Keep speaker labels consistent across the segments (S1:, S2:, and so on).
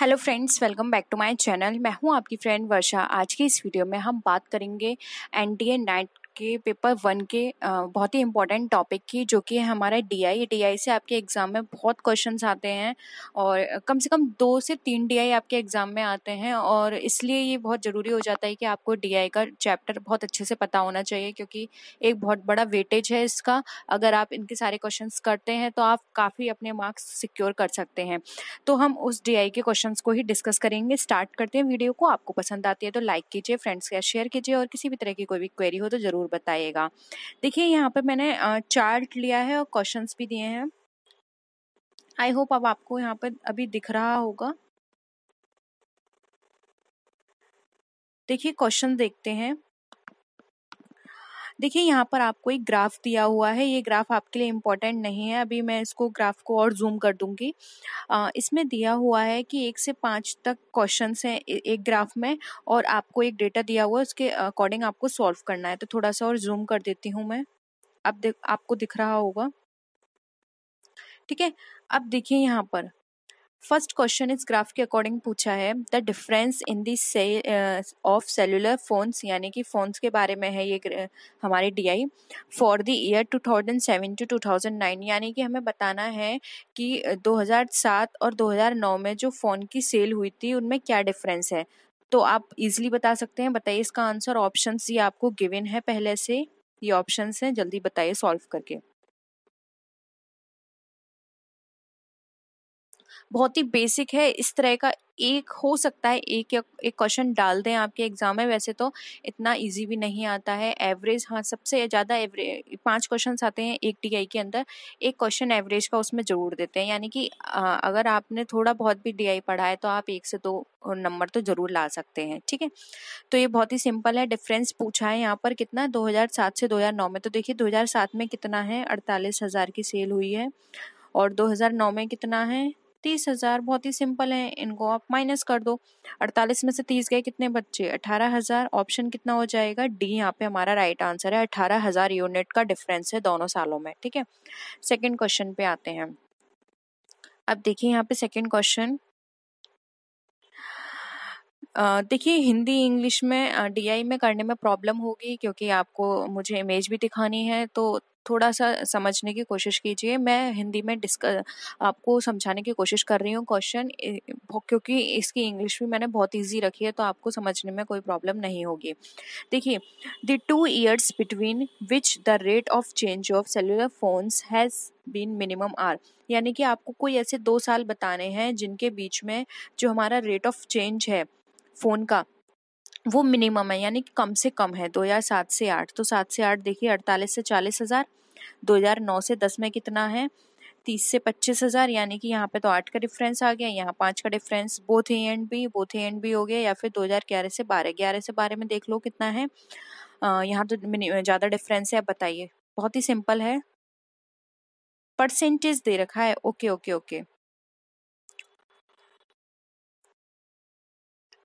S1: hello friends welcome back to my channel मैं हूं आपकी फ्रेंड वर्षा आज की इस वीडियो में हम बात करेंगे एन डी ए नाइट आपके पेपर वन के बहुत ही इंपॉर्टेंट टॉपिक की जो कि हमारा डी आई डी आई से आपके एग्ज़ाम में बहुत क्वेश्चन आते हैं और कम से कम दो से तीन डी आई आपके एग्ज़ाम में आते हैं और इसलिए ये बहुत ज़रूरी हो जाता है कि आपको डी आई का चैप्टर बहुत अच्छे से पता होना चाहिए क्योंकि एक बहुत बड़ा वेटेज है इसका अगर आप इनके सारे क्वेश्चन करते हैं तो आप काफ़ी अपने मार्क्स सिक्योर कर सकते हैं तो हम उस डी आई के क्वेश्चन को ही डिस्कस करेंगे स्टार्ट करते हैं वीडियो को आपको पसंद आती है तो लाइक कीजिए फ्रेंड्स के शेयर कीजिए और किसी भी तरह की कोई भी क्वेरी हो तो ज़रूर ज़रूर बताइएगा देखिए यहाँ पर मैंने चार्ट लिया है और क्वेश्चन भी दिए हैं आई होप अब आपको यहाँ पर अभी दिख रहा होगा देखिए क्वेश्चन देखते हैं देखिए यहाँ पर आपको एक ग्राफ दिया हुआ है ये ग्राफ आपके लिए इम्पोर्टेंट नहीं है अभी मैं इसको ग्राफ को और जूम कर आ, इसमें दिया हुआ है कि एक से पाँच तक क्वेश्चन हैं एक ग्राफ में और आपको एक डेटा दिया हुआ है उसके अकॉर्डिंग आपको सॉल्व करना है तो थोड़ा सा और जूम कर देती हूँ मैं अब आपको दिख रहा होगा ठीक है अब देखिए यहाँ पर फर्स्ट क्वेश्चन इस ग्राफ के अकॉर्डिंग पूछा है the difference in the of cellular phones यानी कि फ़ोन्स के बारे में है ये हमारे D I for the year two thousand seven to two thousand nine यानी कि हमें बताना है कि दो हज़ार सात और दो हज़ार नौ में जो फ़ोन की सेल हुई थी उनमें क्या डिफरेंस है तो आप इजिली बता सकते हैं बताइए इसका आंसर ऑप्शन ये आपको गिविन है पहले से ये ऑप्शन हैं जल्दी बताइए सॉल्व करके बहुत ही बेसिक है इस तरह का एक हो सकता है एक या एक क्वेश्चन डाल दें आपके एग्ज़ाम में वैसे तो इतना इजी भी नहीं आता है एवरेज हाँ सबसे ज़्यादा एवरेज पांच क्वेश्चन आते हैं एक डी के अंदर एक क्वेश्चन एवरेज का उसमें ज़रूर देते हैं यानी कि अगर आपने थोड़ा बहुत भी डी पढ़ा है तो आप एक से दो नंबर तो ज़रूर ला सकते हैं ठीक है तो ये बहुत ही सिंपल है डिफरेंस पूछा है यहाँ पर कितना दो से दो में तो देखिए दो में कितना है अड़तालीस हज़ार की सेल हुई है और दो में कितना है तीस हजार बहुत ही सिंपल है इनको आप माइनस कर दो अड़तालीस में से तीस गए कितने बच्चे अठारह हजार ऑप्शन कितना हो जाएगा डी यहाँ पे हमारा राइट आंसर है अठारह हजार यूनिट का डिफरेंस है दोनों सालों में ठीक है सेकेंड क्वेश्चन पे आते हैं अब देखिए यहाँ पे सेकेंड क्वेश्चन देखिए हिंदी इंग्लिश में डीआई में करने में प्रॉब्लम होगी क्योंकि आपको मुझे इमेज भी दिखानी है तो थोड़ा सा समझने की कोशिश कीजिए मैं हिंदी में डिस्क आपको समझाने की कोशिश कर रही हूँ क्वेश्चन क्योंकि इसकी इंग्लिश भी मैंने बहुत ईजी रखी है तो आपको समझने में कोई प्रॉब्लम नहीं होगी देखिए the two years between which the rate of change of cellular phones has been minimum are यानी कि आपको कोई ऐसे दो साल बताने हैं जिनके बीच में जो हमारा रेट ऑफ चेंज है फ़ोन का वो मिनिमम है यानी कि कम से कम है दो हज़ार सात से आठ तो सात से आठ देखिए अड़तालीस से चालीस हज़ार दो हज़ार नौ से दस में कितना है तीस से पच्चीस हज़ार यानी कि यहाँ पे तो आठ का डिफरेंस आ गया यहाँ पाँच का difference both A and B both A and B हो गया या फिर दो हज़ार ग्यारह से बारह ग्यारह से बारह में देख लो कितना है आ, यहाँ तो ज़्यादा डिफरेंस है आप बताइए बहुत ही सिंपल है परसेंटेज दे रखा है ओके ओके ओके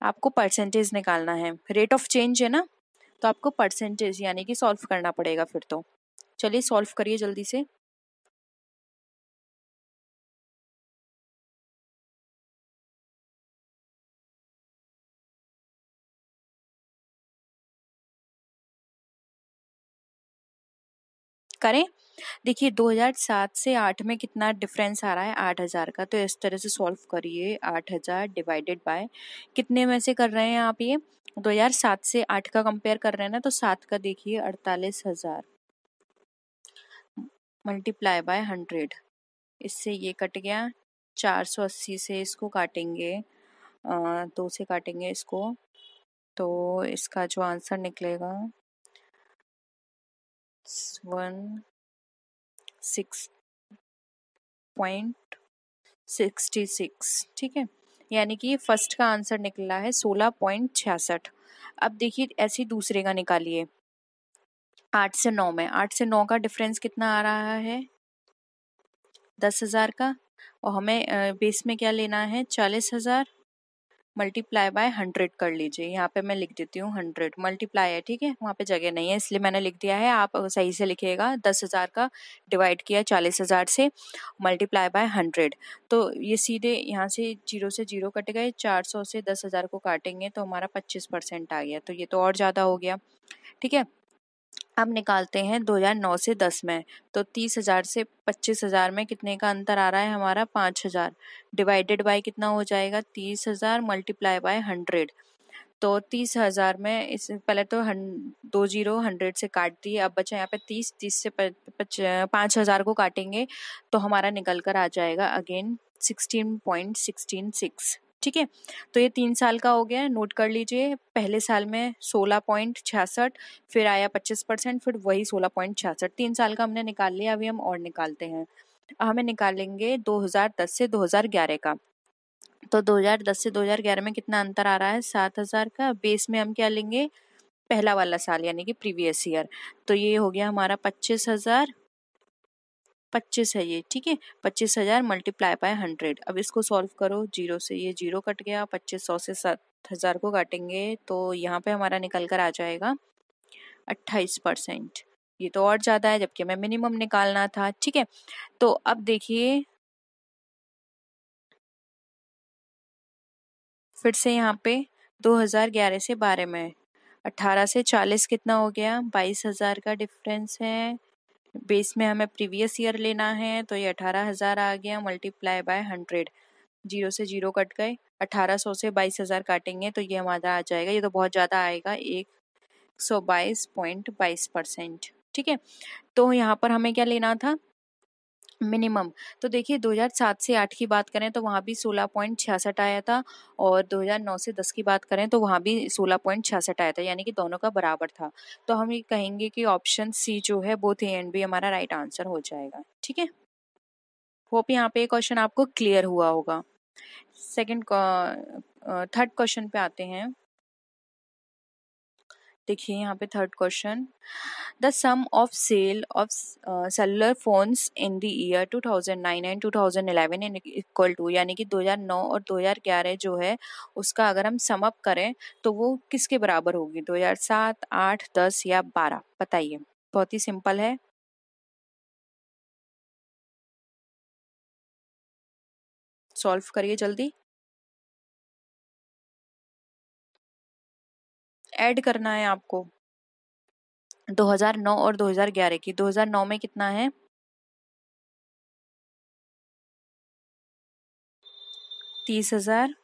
S1: आपको परसेंटेज निकालना है रेट ऑफ चेंज है ना तो आपको परसेंटेज यानी कि सॉल्व करना पड़ेगा फिर तो चलिए सॉल्व करिए जल्दी से करें देखिए 2007 से 8 में कितना डिफरेंस आ रहा है 8000 का तो इस तरह से सॉल्व करिए 8000 डिवाइडेड बाय कितने में से कर रहे हैं आप ये 2007 से 8 का कंपेयर कर रहे हैं ना तो 7 का देखिए अड़तालीस हजार मल्टीप्लाई बाय हंड्रेड इससे ये कट गया 480 से इसको काटेंगे दो से काटेंगे इसको तो इसका जो आंसर निकलेगा one six point sixty six ठीक है यानी कि फर्स्ट का आंसर निकला है सोलह पॉइंट छियासठ अब देखिए ऐसे दूसरे का निकालिए आठ से नौ में आठ से नौ का डिफरेंस कितना आ रहा है दस हज़ार का और हमें बेस में क्या लेना है चालीस हज़ार मल्टीप्लाई बाय हंड्रेड कर लीजिए यहाँ पे मैं लिख देती हूँ हंड्रेड मल्टीप्लाई है ठीक है वहाँ पे जगह नहीं है इसलिए मैंने लिख दिया है आप सही से लिखिएगा दस हज़ार का डिवाइड किया चालीस हज़ार से मल्टीप्लाई बाय हंड्रेड तो ये सीधे यहाँ से जीरो से जीरो कट गए चार सौ से दस हज़ार को काटेंगे तो हमारा पच्चीस परसेंट आ गया तो ये तो और ज़्यादा हो गया ठीक है अब निकालते हैं 2009 से 10 में तो 30,000 से 25,000 में कितने का अंतर आ रहा है हमारा 5,000 डिवाइडेड बाय कितना हो जाएगा 30,000 मल्टीप्लाई बाय हंड्रेड तो 30,000 में इस पहले तो हन, दो जीरो हंड्रेड से काट दिए अब बचा यहाँ पे 30 30 से पाँच हज़ार को काटेंगे तो हमारा निकल कर आ जाएगा again sixteen point sixteen six ठीक है तो ये तीन साल का हो गया है नोट कर लीजिए पहले साल में सोलह पॉइंट छियासठ फिर आया पच्चीस परसेंट फिर वही सोलह पॉइंट छियासठ तीन साल का हमने निकाल लिया अभी हम और निकालते हैं हमें निकालेंगे 2010 से 2011 का तो 2010 से 2011 में कितना अंतर आ रहा है 7000 का बेस में हम क्या लेंगे पहला वाला साल यानी कि प्रीवियस ईयर तो ये हो गया हमारा पच्चीस हजार पच्चीस है ये ठीक है पच्चीस हजार मल्टीप्लाई बाय हंड्रेड अब इसको सॉल्व करो जीरो से ये जीरो कट गया पच्चीस सौ से सात हजार को काटेंगे तो यहाँ पे हमारा निकल कर आ जाएगा अट्ठाईस परसेंट ये तो और ज़्यादा है जबकि हमें मिनिमम निकालना था ठीक है तो
S2: अब देखिए
S1: फिर से यहाँ पे 2011 से 12 में 18 से 40 कितना हो गया 22,000 का डिफरेंस है बेस में हमें प्रीवियस ईयर लेना है तो ये अठारह हज़ार आ गया मल्टीप्लाई बाय हंड्रेड जीरो से जीरो कट गए अठारह सौ से बाईस हज़ार काटेंगे तो ये हमारा आ जाएगा ये तो बहुत ज़्यादा आएगा एक सौ बाईस पॉइंट बाईस परसेंट ठीक है तो यहाँ पर हमें क्या लेना था मिनिमम तो देखिए 2007 से 8 की बात करें तो वहाँ भी सोलह पॉइंट छियासठ आया था और 2009 से 10 की बात करें तो वहाँ भी सोलह पॉइंट छियासठ आया था यानी कि दोनों का बराबर था तो हम ये कहेंगे कि ऑप्शन सी जो है बोथ ए एंड बी हमारा राइट आंसर हो जाएगा ठीक है होप यहाँ पे क्वेश्चन आपको क्लियर हुआ होगा सेकेंड थर्ड क्वेश्चन पे आते हैं देखिए यहाँ पे third question the sum of sale of cellular phones in the year 2009 and 2011 in equal to यानी कि 2009 और 2011 जो है उसका अगर हम सम अप करें तो वो किसके बराबर होगी 2007, 8, 10 या 12 बताइए बहुत ही सिंपल है
S2: सॉल्व करिए जल्दी ऐड करना है आपको 2009 और 2011 की 2009 में कितना है तीस हजार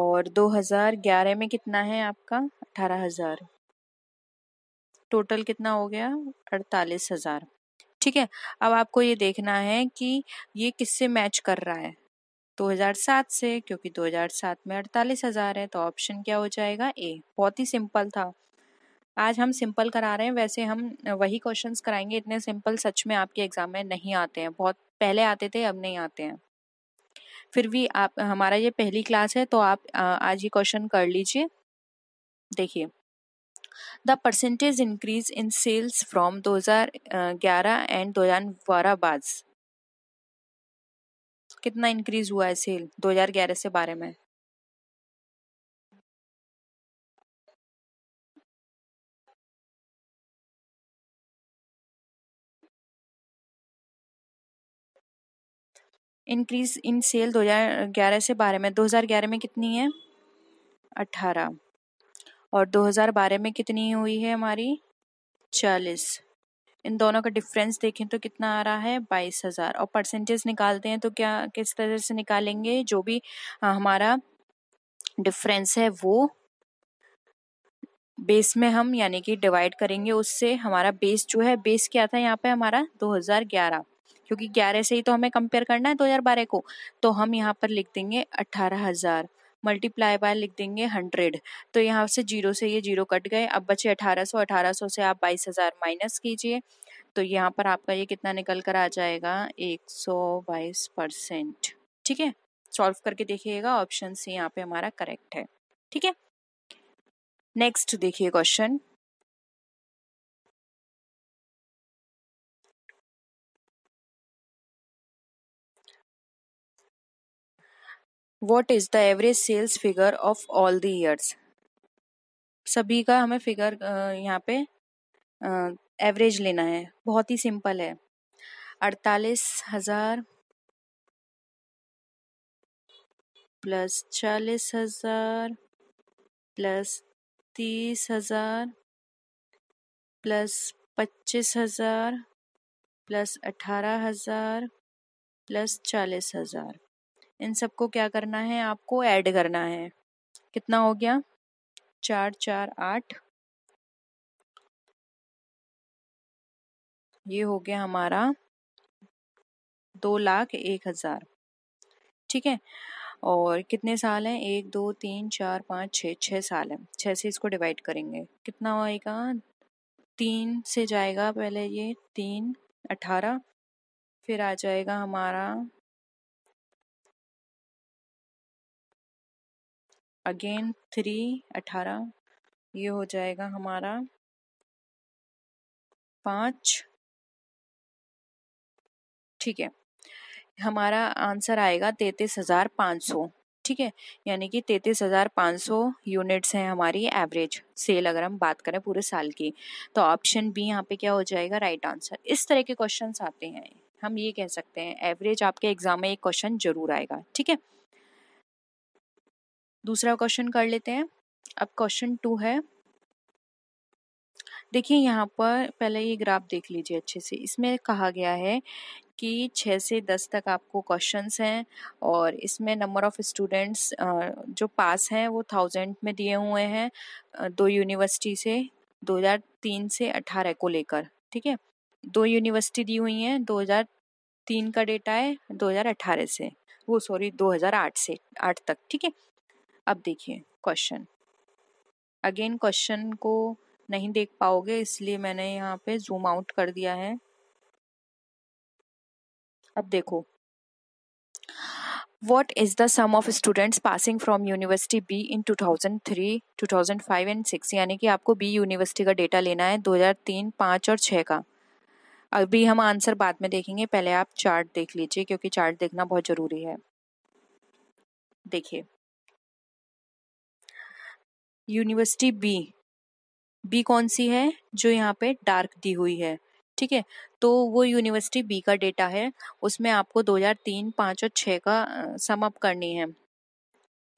S1: और 2011 में कितना है आपका अठारह हजार टोटल कितना हो गया अड़तालीस हजार ठीक है अब आपको ये देखना है कि ये किससे मैच कर रहा है 2007 से क्योंकि 2007 में अड़तालीस हजार है तो ऑप्शन क्या हो जाएगा ए बहुत ही सिंपल था आज हम सिंपल करा रहे हैं वैसे हम वही क्वेश्चन कराएंगे इतने सिंपल सच में आपके एग्जाम में नहीं आते हैं बहुत पहले आते थे अब नहीं आते हैं फिर भी आप हमारा ये पहली क्लास है तो आप आज ये क्वेश्चन कर लीजिए देखिए the percentage increase in sales from 2011 and 2012 बाद कितना इंक्रीज हुआ है सेल
S2: 2011 से बारे में
S1: इंक्रीज इन सेल 2011 से बारे में 2011 में कितनी है 18 और 2012 में कितनी हुई है हमारी 40 इन दोनों का डिफरेंस देखें तो कितना आ रहा है बाईस हज़ार और परसेंटेज निकालते हैं तो क्या किस तरह से निकालेंगे जो भी हमारा डिफरेंस है वो बेस में हम यानी कि डिवाइड करेंगे उससे हमारा बेस जो है बेस क्या था यहाँ पे हमारा 2011 क्योंकि 11 से ही तो हमें कंपेयर करना है 2012 को तो हम यहाँ पर लिख देंगे हजार मल्टीप्लाई बाय लिख देंगे हंड्रेड तो यहाँ से जीरो से ये जीरो कट गए अब बचे अठारह सौ अठारह सौ से आप बाईस हज़ार माइनस कीजिए तो यहाँ पर आपका ये कितना निकल कर आ जाएगा एक सौ बाईस परसेंट ठीक है सॉल्व करके देखिएगा ऑप्शन सी यहाँ पे हमारा करेक्ट है ठीक है नेक्स्ट देखिए question what is the average sales figure of all the years सभी का हमें फिगर यहाँ पे एवरेज लेना है बहुत ही सिंपल है अड़तालीस हज़ार प्लस चालीस हज़ार प्लस तीस हज़ार प्लस पच्चीस हज़ार प्लस अठारह हज़ार प्लस चालीस हज़ार इन सबको क्या करना है आपको ऐड करना है कितना हो गया चार चार आठ
S2: ये हो गया हमारा
S1: दो लाख एक हजार ठीक है और कितने साल हैं एक दो तीन चार पाँच छ छः साल हैं छः से इसको डिवाइड करेंगे कितना आएगा तीन से जाएगा पहले ये तीन अठारह फिर आ जाएगा हमारा
S2: अगेन थ्री अठारह ये हो जाएगा हमारा पाँच
S1: ठीक है हमारा आंसर आएगा तैतीस हज़ार पाँच सौ ठीक है यानी कि तैतीस हज़ार पाँच सौ यूनिट्स हैं हमारी एवरेज सेल अगर हम बात करें पूरे साल की तो ऑप्शन बी यहाँ पे क्या हो जाएगा राइट आंसर इस तरह के क्वेश्चंस आते हैं हम ये कह सकते हैं एवरेज आपके एग्ज़ाम में एक क्वेश्चन ज़रूर आएगा ठीक है दूसरा क्वेश्चन कर लेते हैं अब क्वेश्चन टू है देखिए यहाँ पर पहले ये ग्राफ देख लीजिए अच्छे से इसमें कहा गया है कि छः से दस तक आपको क्वेश्चंस हैं और इसमें नंबर ऑफ़ स्टूडेंट्स जो पास हैं वो थाउजेंड में दिए हुए हैं दो यूनिवर्सिटी से 2003 से 18 को लेकर ठीक है दो यूनिवर्सिटी दी हुई हैं 2003 का डेटा है 2018 से वो सॉरी 2008 से आठ तक ठीक है अब देखिए क्वेश्चन अगेन क्वेश्चन को नहीं देख पाओगे इसलिए मैंने यहाँ पे जूम आउट कर दिया है अब देखो of students passing from university B in two thousand three to 2003, 2005 and six यानी कि आपको बी यूनिवर्सिटी का डेटा लेना है दो हजार तीन पाँच और छः का अभी हम आंसर बाद में देखेंगे पहले आप चार्ट देख लीजिए क्योंकि चार्ट देखना बहुत ज़रूरी है देखिए यूनिवर्सिटी बी बी कौन सी है जो यहाँ पे डार्क दी हुई है ठीक है तो वो यूनिवर्सिटी बी का डेटा है उसमें आपको 2003, 5 और 6 का सम अप करनी है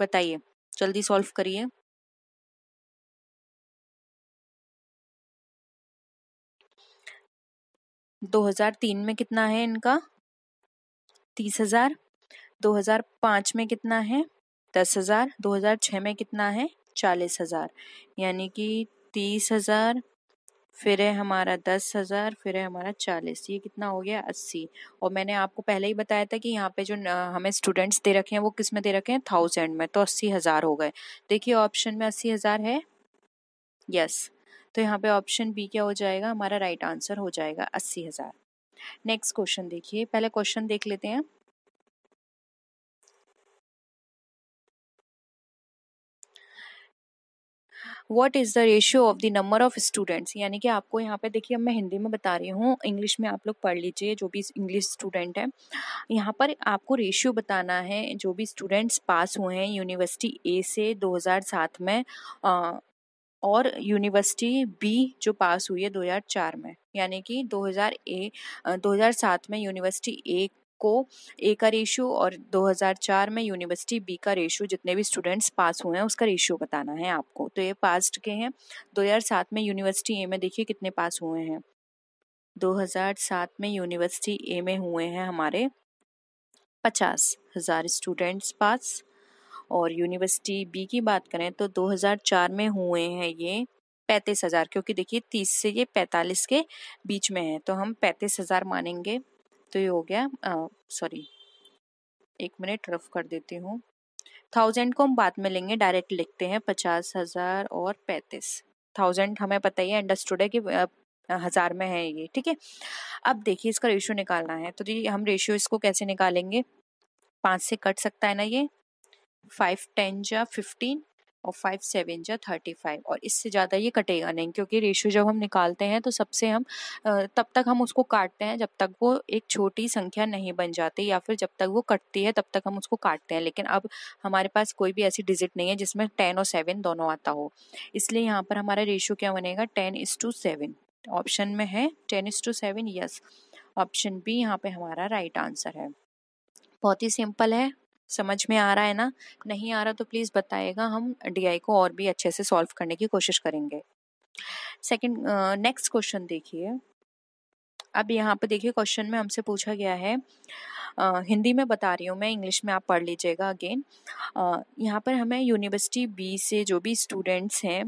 S1: बताइए जल्दी सॉल्व करिए
S2: दो हजार तीन में
S1: कितना है इनका तीस हजार दो हजार पाँच में कितना है दस हजार दो हजार छः में कितना है चालीस हज़ार यानी कि तीस हज़ार फिर है हमारा दस हज़ार फिर है हमारा चालीस ये कितना हो गया अस्सी और मैंने आपको पहले ही बताया था कि यहाँ पे जो हमें स्टूडेंट्स दे रखे हैं वो किस में दे रखे हैं थाउजेंड में तो अस्सी हज़ार हो गए देखिए ऑप्शन में अस्सी हज़ार है यस तो यहाँ पे ऑप्शन बी क्या हो जाएगा हमारा राइट आंसर हो जाएगा अस्सी हज़ार नेक्स्ट क्वेश्चन देखिए पहले क्वेश्चन देख लेते हैं what is the ratio of the number of students यानी कि आपको यहाँ पे देखिए अब मैं हिंदी में बता रही हूँ इंग्लिश में आप लोग पढ़ लीजिए जो भी इंग्लिश स्टूडेंट है यहाँ पर आपको रेशियो बताना है जो भी स्टूडेंट्स पास हुए हैं यूनिवर्सिटी ए से 2007 में और यूनिवर्सिटी बी जो पास हुई है 2004 में यानी कि 2000 ए 2007 में यूनिवर्सिटी ए को ए का रेशियो और 2004 में यूनिवर्सिटी बी का रेशियो जितने भी स्टूडेंट्स पास हुए हैं उसका रेशियो बताना है आपको तो ये पास्ट के हैं 2007 में यूनिवर्सिटी ए में देखिए कितने पास हुए हैं 2007 में यूनिवर्सिटी ए में हुए हैं हमारे पचास हज़ार स्टूडेंट्स पास और यूनिवर्सिटी बी की बात करें तो 2004 में हुए हैं ये पैंतीस हज़ार क्योंकि देखिए तीस से ये पैंतालीस के बीच में है तो हम पैंतीस हज़ार मानेंगे तो ये हो गया सॉरी एक मिनट रफ कर देती हूँ थाउजेंड को हम बाद में लेंगे डायरेक्ट लिखते हैं पचास हज़ार और पैंतीस थाउजेंड हमें पता ही है अंडरस्टूड है कि हज़ार में है ये ठीक है अब देखिए इसका रेशियो निकालना है तो जी हम रेशियो इसको कैसे निकालेंगे पाँच से कट सकता है ना ये फाइव टेन या फिफ्टीन और फाइव सेवन जो थर्टी फाइव और इससे ज़्यादा ये कटेगा नहीं क्योंकि रेशो जब हम निकालते हैं तो सबसे हम तब तक हम उसको काटते हैं जब तक वो एक छोटी संख्या नहीं बन जाती या फिर जब तक वो कटती है तब तक हम उसको काटते हैं लेकिन अब हमारे पास कोई भी ऐसी डिजिट नहीं है जिसमें टेन और सेवन दोनों आता हो इसलिए यहाँ पर हमारा रेशो क्या बनेगा ten is to seven option में है ten is to seven yes option B यहाँ पर हमारा राइट आंसर है बहुत ही सिंपल है समझ में आ रहा है ना नहीं आ रहा तो प्लीज़ बताइएगा हम डी को और भी अच्छे से सॉल्व करने की कोशिश करेंगे सेकेंड नेक्स्ट क्वेश्चन देखिए अब यहाँ पे देखिए क्वेश्चन में हमसे पूछा गया है आ, हिंदी में बता रही हूँ मैं इंग्लिश में आप पढ़ लीजिएगा अगेन यहाँ पर हमें यूनिवर्सिटी बी से जो भी स्टूडेंट्स हैं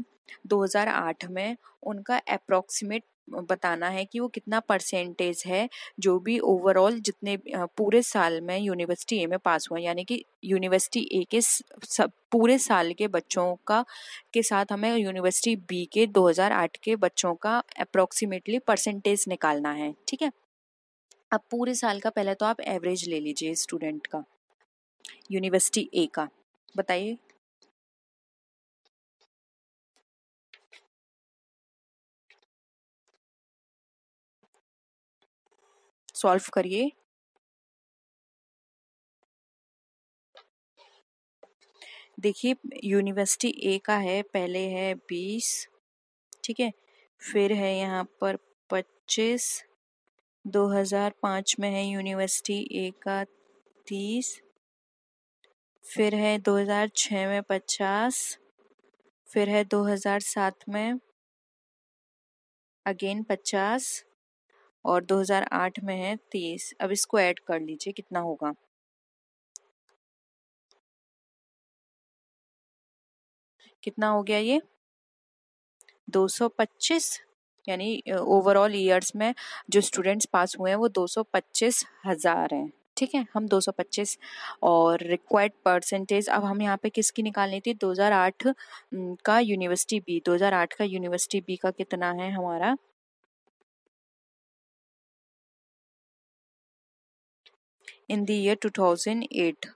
S1: 2008 में उनका अप्रॉक्सीमेट बताना है कि वो कितना परसेंटेज है जो भी ओवरऑल जितने पूरे साल में यूनिवर्सिटी ए में पास हुए यानी कि यूनिवर्सिटी ए के सब पूरे साल के बच्चों का के साथ हमें यूनिवर्सिटी बी के 2008 के बच्चों का अप्रोक्सीमेटली परसेंटेज निकालना है ठीक है अब पूरे साल का पहले तो आप एवरेज ले लीजिए स्टूडेंट का यूनिवर्सिटी ए
S2: का बताइए सॉल्व करिए
S1: देखिए यूनिवर्सिटी ए का है पहले है बीस ठीक है फिर है यहाँ पर पच्चीस दो हजार पाँच में है यूनिवर्सिटी ए का तीस फिर है दो हजार छः में पचास फिर है दो हजार सात में अगेन पचास और 2008 में है
S2: 30 अब इसको ऐड कर लीजिए कितना होगा
S1: कितना हो गया ये 225 यानी ओवरऑल ईयर्स में जो स्टूडेंट्स पास हुए हैं वो 225 हज़ार हैं ठीक है हम 225 और रिक्वायर्ड परसेंटेज अब हम यहाँ पे किसकी निकालनी थी 2008 का यूनिवर्सिटी बी 2008 का यूनिवर्सिटी बी का कितना है हमारा इन द ईयर 2008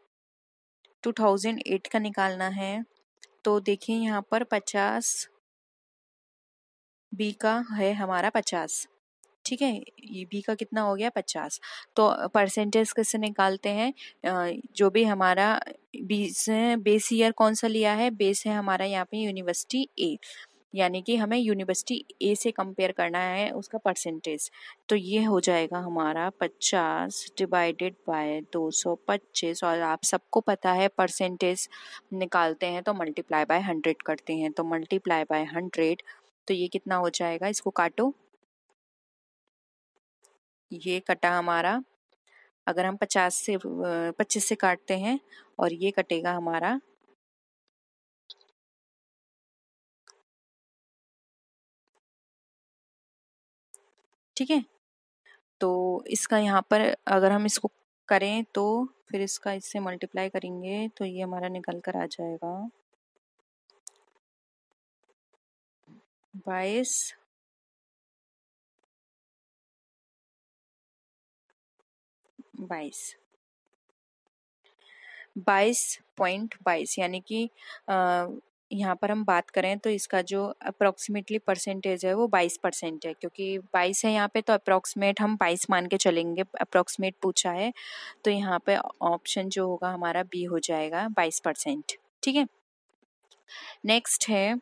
S1: 2008 का निकालना है तो देखिए यहाँ पर 50 बी का है हमारा 50 ठीक है ये बी का कितना हो गया 50 तो परसेंटेज कैसे निकालते हैं जो भी हमारा बीस बेस ईयर कौन सा लिया है बेस है हमारा यहाँ पे यूनिवर्सिटी ए यानी कि हमें यूनिवर्सिटी ए से कंपेयर करना है उसका परसेंटेज तो ये हो जाएगा हमारा पचास डिवाइडेड बाय दो सौ पच्चीस और आप सबको पता है परसेंटेज निकालते हैं तो मल्टीप्लाई बाय हंड्रेड करते हैं तो मल्टीप्लाई बाय हंड्रेड तो ये कितना हो जाएगा इसको काटो ये कटा हमारा अगर हम पचास से पच्चीस से काटते हैं और ये कटेगा हमारा ठीक है तो इसका यहाँ पर अगर हम इसको करें तो फिर इसका इससे मल्टीप्लाई करेंगे तो ये हमारा निकल कर आ जाएगा बाईस बाईस बाईस पॉइंट बाईस यानी कि यहाँ पर हम बात करें तो इसका जो अप्रोक्सीमेटली परसेंटेज है वो बाईस परसेंट है क्योंकि बाईस है यहाँ पे तो अप्रोक्सीमेट हम बाईस मान के चलेंगे अप्रोक्सीमेट पूछा है तो यहाँ पे ऑप्शन जो होगा हमारा बी हो जाएगा बाईस परसेंट ठीक है नेक्स्ट है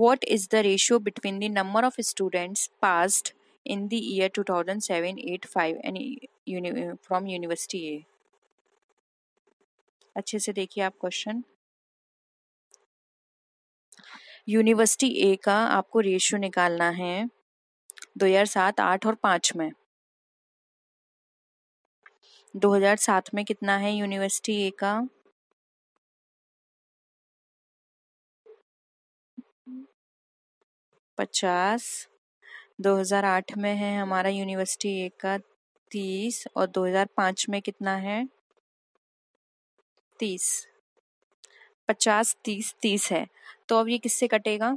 S1: what is the ratio between the number of students passed in the two thousand seven eight five and from university A अच्छे से देखिए आप क्वेश्चन यूनिवर्सिटी ए का आपको रेशियो निकालना है दो हजार सात आठ और पाँच में 2007 में कितना है यूनिवर्सिटी ए का
S2: पचास
S1: 2008 में है हमारा यूनिवर्सिटी ए का तीस और 2005 में कितना है तीस पचास तीस तीस है तो अब ये किससे कटेगा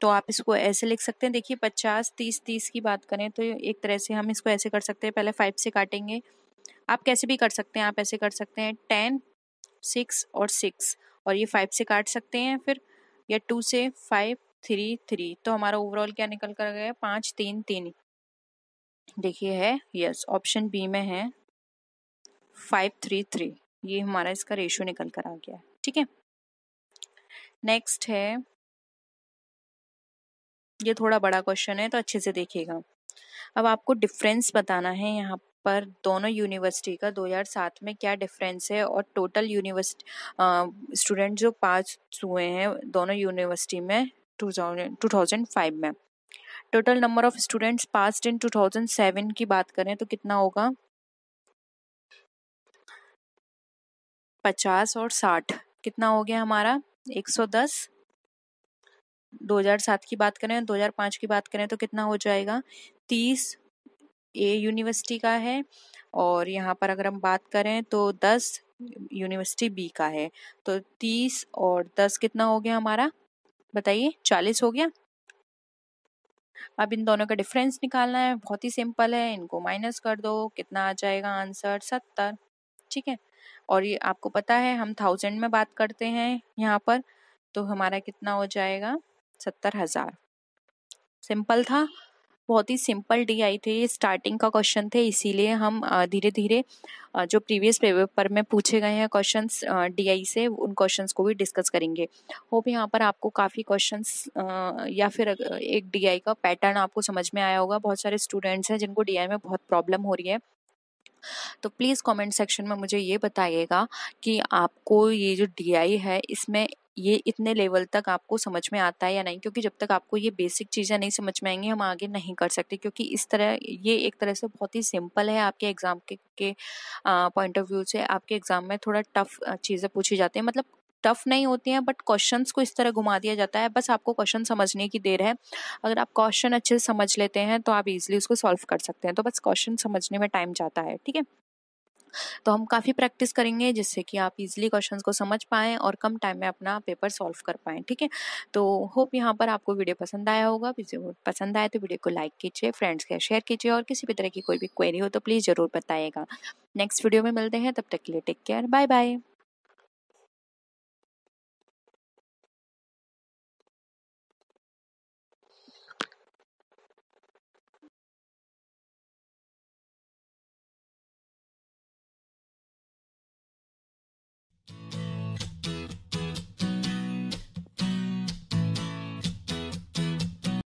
S1: तो आप इसको ऐसे लिख सकते हैं देखिए पचास तीस तीस की बात करें तो एक तरह से हम इसको ऐसे कर सकते हैं पहले फाइव से काटेंगे आप कैसे भी कर सकते हैं आप ऐसे कर सकते हैं टेन सिक्स और सिक्स और ये फाइव से काट सकते हैं फिर या टू से फाइव थ्री थ्री तो हमारा ओवरऑल क्या निकल कर गया पाँच तीन तीन देखिए है यस ऑप्शन बी में है फाइव थ्री थ्री ये हमारा इसका रेशियो निकल कर आ गया है ठीक है नेक्स्ट है ये थोड़ा बड़ा क्वेश्चन है तो अच्छे से देखिएगा अब आपको डिफरेंस बताना है यहाँ पर दोनों यूनिवर्सिटी का 2007 में क्या डिफरेंस है और टोटल यूनिवर्सिटी स्टूडेंट जो पास हुए हैं दोनों यूनिवर्सिटी में 2000 2005 में total number of students pass in 2007 की बात करें तो कितना होगा पचास और साठ कितना हो गया हमारा एक सौ दस दो हजार सात की बात करें दो हजार पांच की बात करें तो कितना हो जाएगा तीस ए यूनिवर्सिटी का है और यहाँ पर अगर हम बात करें तो दस यूनिवर्सिटी बी का है तो तीस और दस कितना हो गया हमारा बताइए चालीस हो गया अब इन दोनों का डिफरेंस निकालना है बहुत ही सिंपल है इनको माइनस कर दो कितना आ जाएगा आंसर सत्तर ठीक है और ये आपको पता है हम थाउजेंड में बात करते हैं यहाँ पर तो हमारा कितना हो जाएगा सत्तर हज़ार सिंपल था बहुत ही सिंपल डी आई थे ये स्टार्टिंग का क्वेश्चन थे इसीलिए हम धीरे धीरे जो प्रीवियस पेपर में पूछे गए हैं क्वेश्चंस डीआई से उन क्वेश्चंस को भी डिस्कस करेंगे होप यहाँ पर आपको काफ़ी क्वेश्चंस या फिर एक डीआई का पैटर्न आपको समझ में आया होगा बहुत सारे स्टूडेंट्स हैं जिनको डीआई में बहुत प्रॉब्लम हो रही है तो प्लीज़ कमेंट सेक्शन में मुझे ये बताइएगा कि आपको ये जो डी है इसमें ये इतने लेवल तक आपको समझ में आता है या नहीं क्योंकि जब तक आपको ये बेसिक चीज़ें नहीं समझ में आएंगी हम आगे नहीं कर सकते क्योंकि इस तरह ये एक तरह से बहुत ही सिंपल है आपके एग्ज़ाम के के पॉइंट ऑफ व्यू से आपके एग्ज़ाम में थोड़ा टफ चीज़ें पूछी जाती हैं मतलब टफ नहीं होती हैं बट क्वेश्चन को इस तरह घुमा दिया जाता है बस आपको क्वेश्चन समझने की देर है अगर आप क्वेश्चन अच्छे से समझ लेते हैं तो आप इजिली उसको सॉल्व कर सकते हैं तो बस क्वेश्चन समझने में टाइम जाता है ठीक है तो हम काफ़ी प्रैक्टिस करेंगे जिससे कि आप इजिली क्वेश्चंस को समझ पाएँ और कम टाइम में अपना पेपर सॉल्व कर पाएँ ठीक है तो होप यहाँ पर आपको वीडियो पसंद आया होगा पसंद आए तो वीडियो को लाइक कीजिए फ्रेंड्स के शेयर कीजिए और किसी भी तरह की कोई भी क्वेरी हो तो प्लीज़ ज़रूर बताइएगा नेक्स्ट वीडियो में मिलते हैं तब तक के लिए टेक केयर बाय बाय